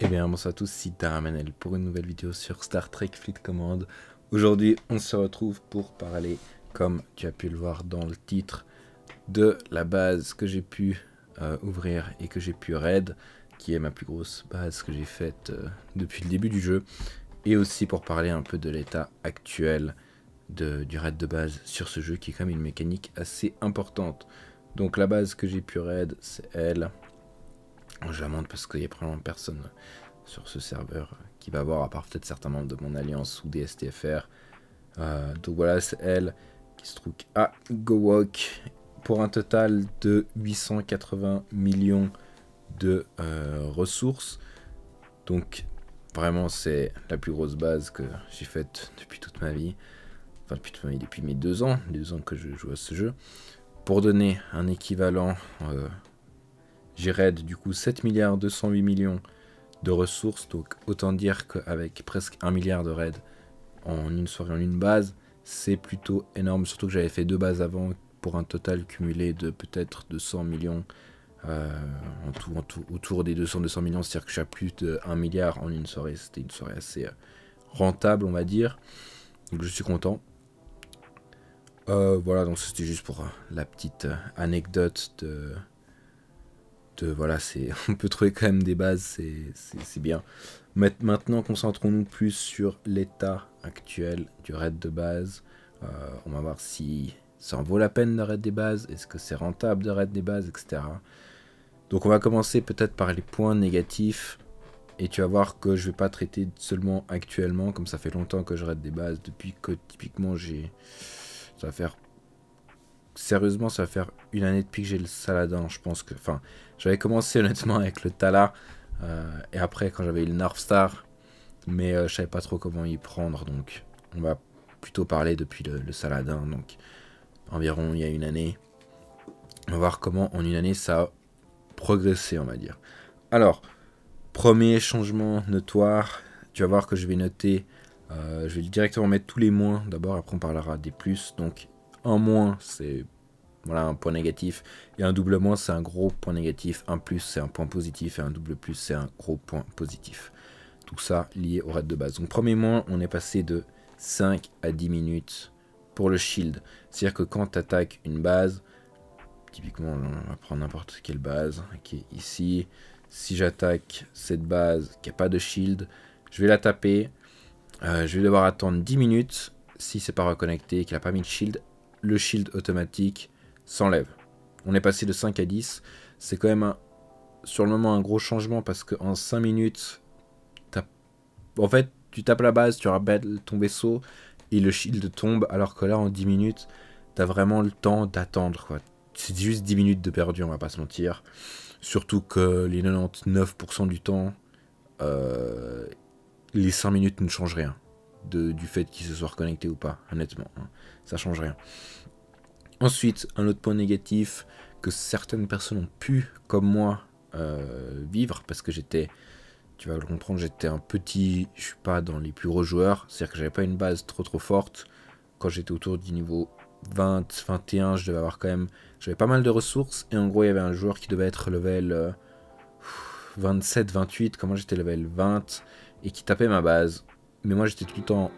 eh bien bonsoir à tous, c'est Taramanel pour une nouvelle vidéo sur Star Trek Fleet Command. Aujourd'hui on se retrouve pour parler, comme tu as pu le voir dans le titre, de la base que j'ai pu euh, ouvrir et que j'ai pu raid, qui est ma plus grosse base que j'ai faite euh, depuis le début du jeu, et aussi pour parler un peu de l'état actuel du raid de base sur ce jeu qui est quand même une mécanique assez importante. Donc la base que j'ai pu raid, c'est elle, je la parce qu'il n'y a probablement personne sur ce serveur qui va voir, à part peut-être certains membres de mon alliance ou des STFR. Euh, donc voilà, c'est elle qui se trouve à GoWalk pour un total de 880 millions de euh, ressources. Donc vraiment, c'est la plus grosse base que j'ai faite depuis toute ma vie. Enfin, depuis mes deux ans, les deux ans que je joue à ce jeu. Pour donner un équivalent euh, j'ai raid du coup 7 milliards 208 millions de ressources, donc autant dire qu'avec presque 1 milliard de raids en une soirée, en une base, c'est plutôt énorme, surtout que j'avais fait deux bases avant pour un total cumulé de peut-être 200 millions euh, en tout, autour des 200-200 millions, c'est-à-dire que j'ai plus de 1 milliard en une soirée, c'était une soirée assez euh, rentable on va dire, donc je suis content. Euh, voilà, donc c'était juste pour la petite anecdote de, euh, voilà, c'est on peut trouver quand même des bases, c'est bien. Maintenant, concentrons-nous plus sur l'état actuel du raid de base. Euh, on va voir si ça en vaut la peine de raid des bases, est-ce que c'est rentable de raid des bases, etc. Donc on va commencer peut-être par les points négatifs. Et tu vas voir que je vais pas traiter seulement actuellement, comme ça fait longtemps que je raid des bases, depuis que typiquement j'ai... Ça va faire sérieusement, ça va faire une année depuis que j'ai le Saladin. Hein. Je pense que. Enfin, j'avais commencé honnêtement avec le Tala. Euh, et après, quand j'avais eu le North Star. Mais euh, je savais pas trop comment y prendre. Donc, on va plutôt parler depuis le, Saladin. Hein. Donc, environ il y a une année. On va voir comment en une année ça a progressé, on va dire. Alors, premier changement notoire. Tu vas voir que je vais noter. Euh, je vais directement mettre tous les moins d'abord, après on parlera des plus. Donc un moins, c'est voilà un point négatif. Et un double moins, c'est un gros point négatif. Un plus, c'est un point positif. Et un double plus, c'est un gros point positif. Tout ça lié au raid de base. Donc premier moins, on est passé de 5 à 10 minutes pour le shield. C'est-à-dire que quand tu attaques une base, typiquement on va prendre n'importe quelle base qui est ici. Si j'attaque cette base qui n'a pas de shield, je vais la taper. Euh, je vais devoir attendre 10 minutes. Si c'est pas reconnecté qu'elle qu'il n'a pas mis de shield, le shield automatique s'enlève. On est passé de 5 à 10. C'est quand même sur le moment un gros changement parce qu'en 5 minutes, en fait, tu tapes la base, tu rappelles ton vaisseau et le shield tombe, alors que là, en 10 minutes, tu as vraiment le temps d'attendre. C'est juste 10 minutes de perdu, on va pas se mentir. Surtout que les 99% du temps, euh, les 5 minutes ne changent rien du fait qu'ils se soient reconnectés ou pas, honnêtement. Hein. Ça change rien. Ensuite, un autre point négatif que certaines personnes ont pu, comme moi, euh, vivre parce que j'étais, tu vas le comprendre, j'étais un petit, je suis pas dans les plus gros joueurs, c'est-à-dire que j'avais pas une base trop trop forte. Quand j'étais autour du niveau 20, 21, je devais avoir quand même, j'avais pas mal de ressources et en gros il y avait un joueur qui devait être level 27, euh, 28, comment j'étais level 20 et qui tapait ma base. Mais moi j'étais tout le temps,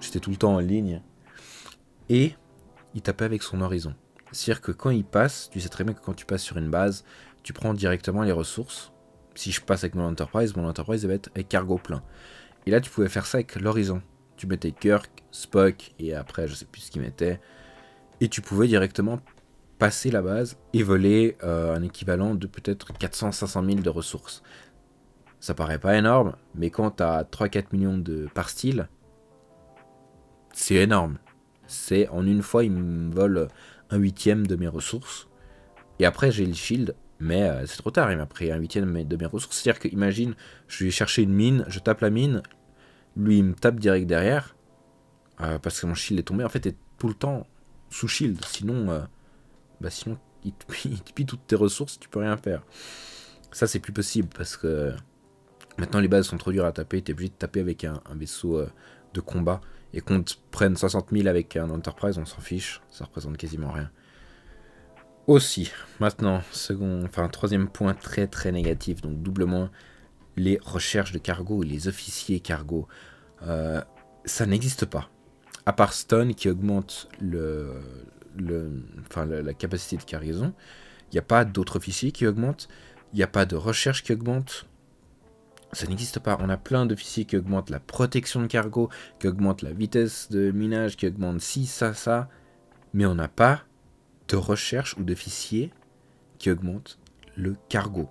j'étais tout le temps en ligne et il tapait avec son horizon. C'est-à-dire que quand il passe, tu sais très bien que quand tu passes sur une base, tu prends directement les ressources. Si je passe avec mon Enterprise, mon Enterprise va être avec cargo plein. Et là, tu pouvais faire ça avec l'horizon. Tu mettais Kirk, Spock, et après, je sais plus ce qu'il mettait. Et tu pouvais directement passer la base et voler euh, un équivalent de peut-être 400-500 000 de ressources. Ça paraît pas énorme, mais quand t'as 3-4 millions de par style, c'est énorme. C'est en une fois, il me vole un huitième de mes ressources. Et après, j'ai le shield, mais euh, c'est trop tard. Il m'a pris un huitième de mes ressources. C'est-à-dire que, imagine, je vais chercher une mine, je tape la mine, lui, il me tape direct derrière. Euh, parce que mon shield est tombé. En fait, est tout le temps sous shield. Sinon, euh, bah, il te, pille, toutes tes ressources, tu peux rien faire. Ça, c'est plus possible parce que maintenant les bases sont trop dures à taper. es obligé de taper avec un vaisseau de combat et qu'on prenne 60 000 avec un Enterprise, on s'en fiche, ça représente quasiment rien. Aussi, maintenant, second, enfin, troisième point très très négatif, donc doublement, les recherches de cargo et les officiers cargo. Euh, ça n'existe pas. À part Stone qui augmente le, la, la capacité de cargaison, il n'y a pas d'autres officiers qui augmentent, il n'y a pas de recherche qui augmente, ça n'existe pas. On a plein d'officiers qui augmentent la protection de cargo, qui augmentent la vitesse de minage, qui augmentent ci, ça, ça. Mais on n'a pas de recherche ou d'officier qui augmente le cargo.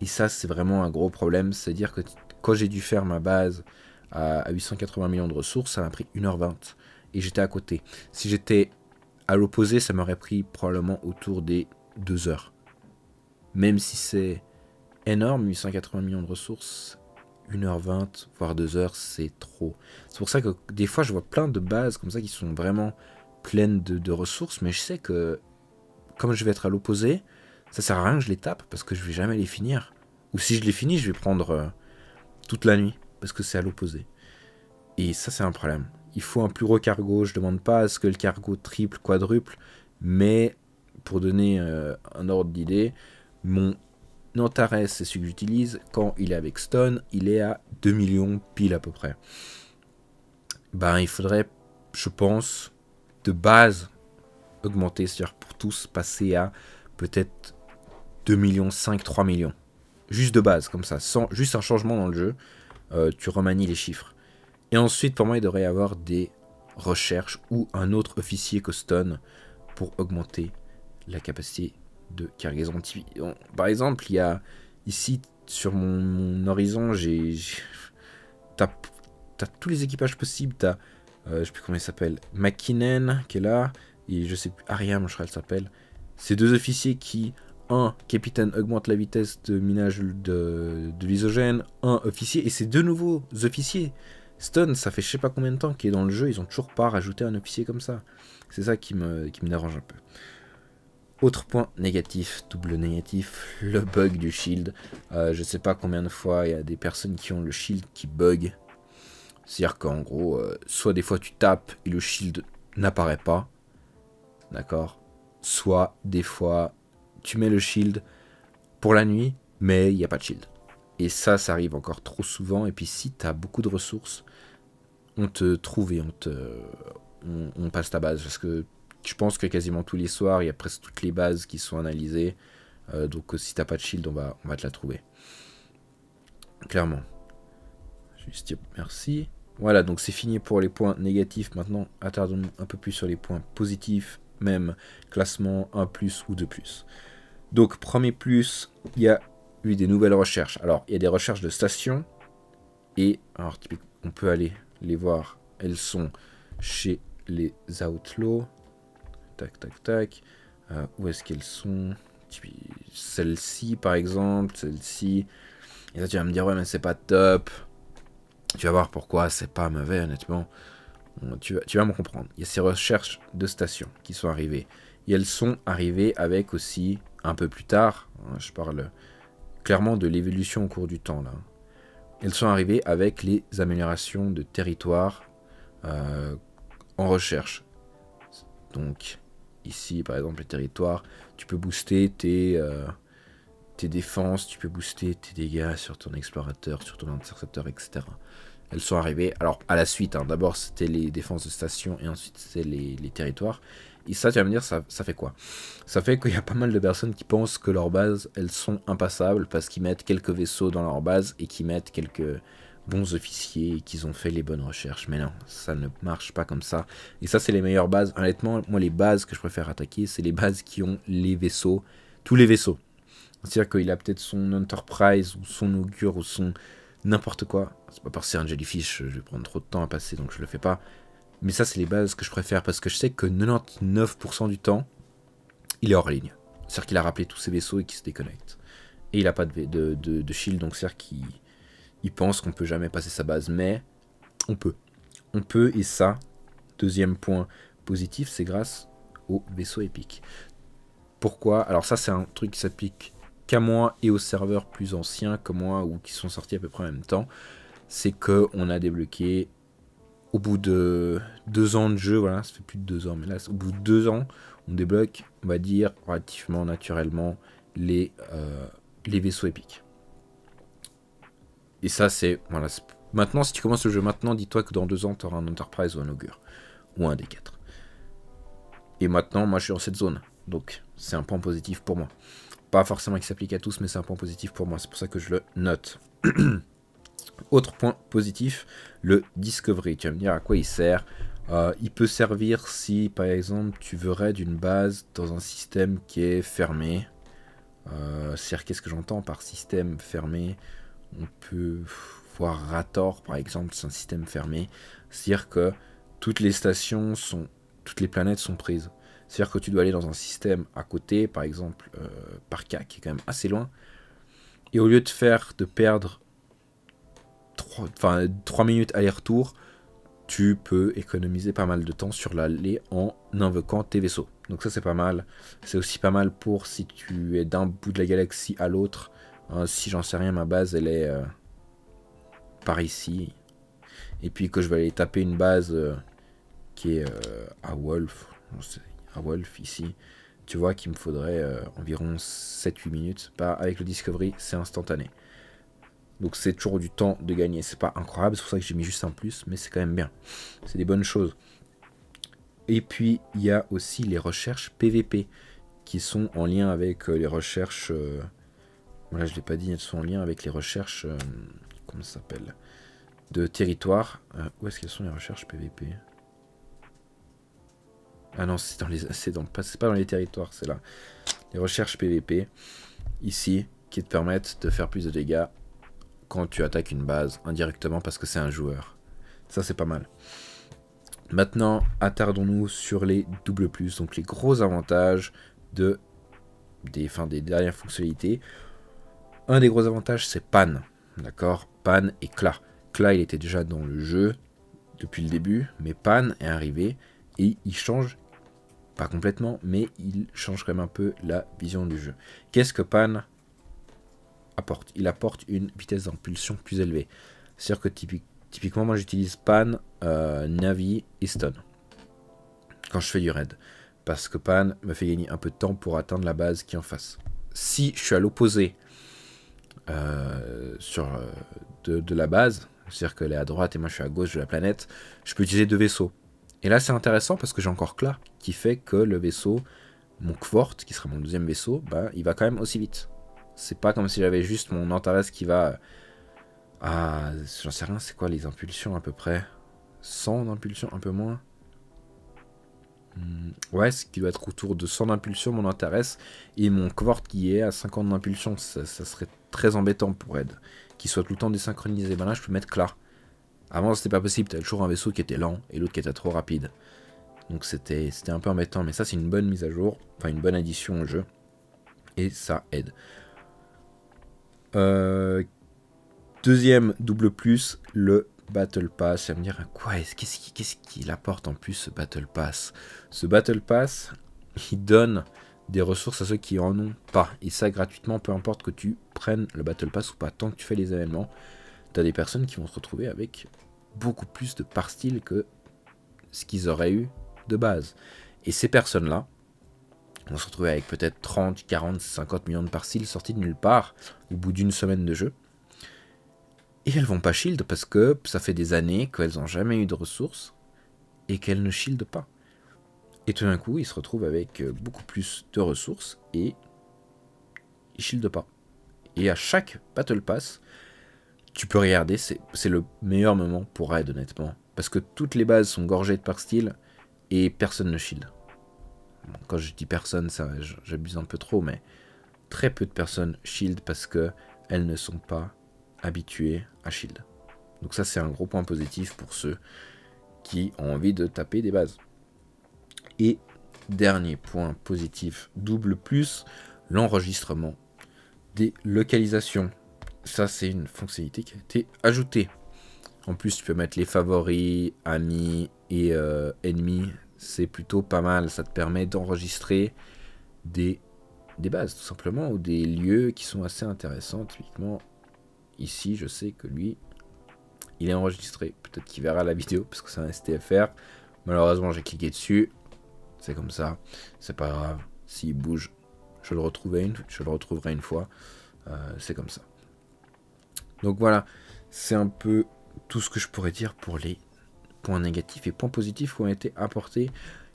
Et ça, c'est vraiment un gros problème. C'est-à-dire que quand j'ai dû faire ma base à 880 millions de ressources, ça m'a pris 1h20. Et j'étais à côté. Si j'étais à l'opposé, ça m'aurait pris probablement autour des 2 heures. Même si c'est énorme, 880 millions de ressources, 1h20, voire 2h, c'est trop. C'est pour ça que des fois, je vois plein de bases comme ça qui sont vraiment pleines de, ressources, mais je sais que comme je vais être à l'opposé, ça sert à rien que je les tape parce que je vais jamais les finir. Ou si je les finis, je vais prendre euh, toute la nuit parce que c'est à l'opposé. Et ça, c'est un problème. Il faut un plus gros cargo. Je demande pas à ce que le cargo triple, quadruple, mais pour donner euh, un ordre d'idée, mon Nantares, c'est celui que j'utilise. Quand il est avec Stone, il est à 2 millions pile à peu près. Ben, il faudrait, je pense, de base, augmenter, c'est-à-dire pour tous, passer à peut-être 2 millions, 5, 3 millions. Juste de base, comme ça, sans, juste un changement dans le jeu, euh, tu remanies les chiffres. Et ensuite, pour moi, il devrait y avoir des recherches ou un autre officier que Stone pour augmenter la capacité de cargaison. Par exemple, il y a ici sur mon, horizon, j'ai t'as tous les équipages possibles. T'as euh, je sais plus comment il s'appelle, Makinen qui est là et je sais plus Ariam, je crois elle s'appelle. Ces deux officiers qui un capitaine augmente la vitesse de minage de, l'isogène, un officier et c'est deux nouveaux officiers. Stone, ça fait je sais pas combien de temps qu'il est dans le jeu, ils ont toujours pas rajouté un officier comme ça. C'est ça qui me, qui me dérange un peu. Autre point négatif, double négatif, le bug du shield. Euh, je sais pas combien de fois il y a des personnes qui ont le shield qui bug. C'est-à-dire qu'en gros, euh, soit des fois tu tapes et le shield n'apparaît pas. D'accord Soit des fois tu mets le shield pour la nuit, mais il n'y a pas de shield. Et ça, ça arrive encore trop souvent. Et puis si tu as beaucoup de ressources, on te trouve et on te. On, on passe ta base. Parce que je pense que quasiment tous les soirs, il y a presque toutes les bases qui sont analysées. Euh, donc euh, si t'as pas de shield, on va, on va te la trouver. Clairement. Juste, merci. Voilà, donc c'est fini pour les points négatifs. Maintenant, attardons-nous un peu plus sur les points positifs, même classement 1 plus ou 2 plus. Donc, premier plus, il y a eu des nouvelles recherches. Alors, il y a des recherches de stations, et on peut aller les voir. Elles sont chez les Outlaws tac, tac, tac. Euh, où est-ce qu'elles sont Celle-ci, par exemple, celle-ci. Et là, tu vas me dire, ouais, mais c'est pas top. Tu vas voir pourquoi c'est pas mauvais, honnêtement. Tu vas, tu vas me comprendre. Il y a ces recherches de stations qui sont arrivées. Et elles sont arrivées avec aussi, un peu plus tard, hein, je parle clairement de l'évolution au cours du temps, là. Hein. Elles sont arrivées avec les améliorations de territoire euh, en recherche. Donc, ici, par exemple, les territoires, tu peux booster euh, tes, défenses, tu peux booster tes dégâts sur ton explorateur, sur ton intercepteur, etc. Elles sont arrivées, alors à la suite, hein, d'abord c'était les défenses de station et ensuite c'était les, territoires. Et ça, tu vas me dire, ça, ça fait quoi Ça fait qu'il y a pas mal de personnes qui pensent que leurs bases, elles sont impassables parce qu'ils mettent quelques vaisseaux dans leur base et qu'ils mettent quelques, bons officiers et qu'ils ont fait les bonnes recherches. Mais non, ça ne marche pas comme ça. Et ça, c'est les meilleures bases. Honnêtement, moi, les bases que je préfère attaquer, c'est les bases qui ont les vaisseaux, tous les vaisseaux. C'est-à-dire qu'il a peut-être son Enterprise ou son Augure ou son n'importe quoi. C'est pas parce que c'est un jellyfish, je vais prendre trop de temps à passer, donc je le fais pas. Mais ça, c'est les bases que je préfère parce que je sais que 99% du temps, il est hors ligne. C'est-à-dire qu'il a rappelé tous ses vaisseaux et qu'il se déconnecte. Et il a pas de, de, de shield, donc c'est-à-dire qu'il il pense qu'on peut jamais passer sa base, mais on peut. On peut, et ça, deuxième point positif, c'est grâce aux vaisseaux épiques. Pourquoi Alors ça, c'est un truc qui s'applique qu'à moi et aux serveurs plus anciens que moi, ou qui sont sortis à peu près en même temps, c'est que on a débloqué au bout de deux ans de jeu, voilà, ça fait plus de deux ans, mais là, au bout de deux ans, on débloque, on va dire, relativement naturellement, les, euh, les vaisseaux épiques. Et ça, c'est. Voilà. Maintenant, si tu commences le jeu maintenant, dis-toi que dans deux ans, tu auras un Enterprise ou un Augure. Ou un des quatre. Et maintenant, moi, je suis dans cette zone. Donc, c'est un point positif pour moi. Pas forcément qui s'applique à tous, mais c'est un point positif pour moi. C'est pour ça que je le note. Autre point positif, le Discovery. Tu vas me dire à quoi il sert. Euh, il peut servir si, par exemple, tu veux raid une base dans un système qui est fermé. Euh, c'est-à-dire, qu'est-ce que j'entends par système fermé on peut voir Rator par exemple, c'est un système fermé. C'est-à-dire que toutes les stations sont, toutes les planètes sont prises. C'est-à-dire que tu dois aller dans un système à côté, par exemple euh, Parca, qui est quand même assez loin. Et au lieu de faire, de perdre 3, 3 minutes aller-retour, tu peux économiser pas mal de temps sur l'aller en invoquant tes vaisseaux. Donc ça c'est pas mal. C'est aussi pas mal pour si tu es d'un bout de la galaxie à l'autre euh, si j'en sais rien, ma base, elle est euh, par ici. Et puis que je vais aller taper une base euh, qui est à Wolf. À Wolf, ici. Tu vois qu'il me faudrait environ 7-8 minutes. avec le Discovery, c'est instantané. Donc c'est toujours du temps de gagner. C'est pas incroyable, c'est pour ça que j'ai mis juste un plus, mais c'est quand même bien. C'est des bonnes choses. Et puis, il y a aussi les recherches PVP qui sont en lien avec les recherches voilà, je ne l'ai pas dit, elles sont en lien avec les recherches. Euh, comment ça s'appelle De territoire. Euh, où est-ce qu'elles sont les recherches PVP Ah non, c'est dans les. C'est dans pas, pas dans les territoires, c'est là. Les recherches PVP. Ici, qui te permettent de faire plus de dégâts quand tu attaques une base indirectement parce que c'est un joueur. Ça, c'est pas mal. Maintenant, attardons-nous sur les double plus, donc les gros avantages de, des, fins des dernières fonctionnalités. Un des gros avantages, c'est Pan. D'accord Pan et Kla. Kla, il était déjà dans le jeu depuis le début, mais Pan est arrivé et il change, pas complètement, mais il change quand même un peu la vision du jeu. Qu'est-ce que Pan apporte Il apporte une vitesse d'impulsion plus élevée. C'est-à-dire que typiquement, moi j'utilise Pan, euh, Navi et Stone quand je fais du raid. Parce que Pan me fait gagner un peu de temps pour atteindre la base qui est en face. Si je suis à l'opposé euh, sur, euh, de, la base, c'est-à-dire qu'elle est à droite et moi je suis à gauche de la planète, je peux utiliser deux vaisseaux. Et là c'est intéressant parce que j'ai encore Kla, qui fait que le vaisseau, mon Kvort, qui sera mon deuxième vaisseau, bah, il va quand même aussi vite. C'est pas comme si j'avais juste mon Antares qui va à, ah, j'en sais rien, c'est quoi les impulsions à peu près 100 d'impulsions, un peu moins ouais, ce qui doit être autour de 100 d'impulsion mon intéresse. Et mon cohort qui est à 50 d'impulsion, ça, serait très embêtant pour Ed. Qu'il soit tout le temps désynchronisé. Ben là, je peux mettre Clar. Avant, c'était pas possible. T'avais toujours un vaisseau qui était lent et l'autre qui était trop rapide. Donc c'était un peu embêtant. Mais ça, c'est une bonne mise à jour. Enfin, une bonne addition au jeu. Et ça aide. Euh, deuxième double plus, le Battle Pass, à me dire quoi est-ce qu'est-ce qu'est-ce qu'il apporte en plus ce Battle Pass Ce Battle Pass, il donne des ressources à ceux qui en ont pas. Et ça gratuitement, peu importe que tu prennes le Battle Pass ou pas, tant que tu fais les événements, as des personnes qui vont se retrouver avec beaucoup plus de par style que ce qu'ils auraient eu de base. Et ces personnes-là vont se retrouver avec peut-être 30, 40, 50 millions de par sortis de nulle part au bout d'une semaine de jeu. Et elles vont pas shield parce que ça fait des années qu'elles n'ont jamais eu de ressources et qu'elles ne shieldent pas. Et tout d'un coup, ils se retrouvent avec euh, beaucoup plus de ressources et ils shieldent pas. Et à chaque battle pass, tu peux regarder, c'est le meilleur moment pour raid honnêtement. Parce que toutes les bases sont gorgées de par style et personne ne shield. quand je dis personne, ça j'abuse un peu trop, mais très peu de personnes shield parce que elles ne sont pas habitué à Shield. Donc ça c'est un gros point positif pour ceux qui ont envie de taper des bases. Et dernier point positif, double plus, l'enregistrement des localisations. Ça c'est une fonctionnalité qui a été ajoutée. En plus tu peux mettre les favoris, amis et euh, ennemis. C'est plutôt pas mal, ça te permet d'enregistrer des, des bases tout simplement ou des lieux qui sont assez intéressants typiquement Ici, je sais que lui, il est enregistré. Peut-être qu'il verra la vidéo parce que c'est un STFR. Malheureusement, j'ai cliqué dessus. C'est comme ça. C'est pas grave. S'il bouge, je le, retrouverai une, je le retrouverai une fois. Euh, c'est comme ça. Donc voilà, c'est un peu tout ce que je pourrais dire pour les points négatifs et points positifs qui ont été apportés.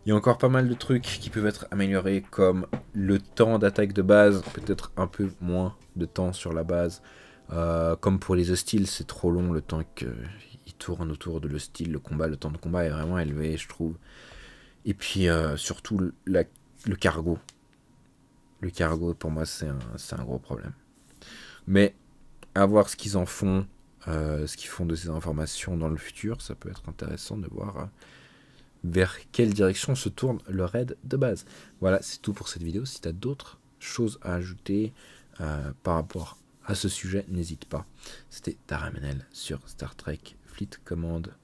Il y a encore pas mal de trucs qui peuvent être améliorés, comme le temps d'attaque de base, peut-être un peu moins de temps sur la base, euh, comme pour les hostiles, c'est trop long le temps qu'ils euh, tournent autour de l'hostile. Le combat, le temps de combat est vraiment élevé, je trouve. Et puis euh, surtout le cargo. Le cargo, pour moi, c'est un, gros problème. Mais à voir ce qu'ils en font, ce qu'ils font de ces informations dans le futur, ça peut être intéressant de voir vers quelle direction se tourne le raid de base. Voilà, c'est tout pour cette vidéo. Si tu as d'autres choses à ajouter par rapport à ce sujet, n'hésite pas. C'était Taramenel sur Star Trek Fleet Command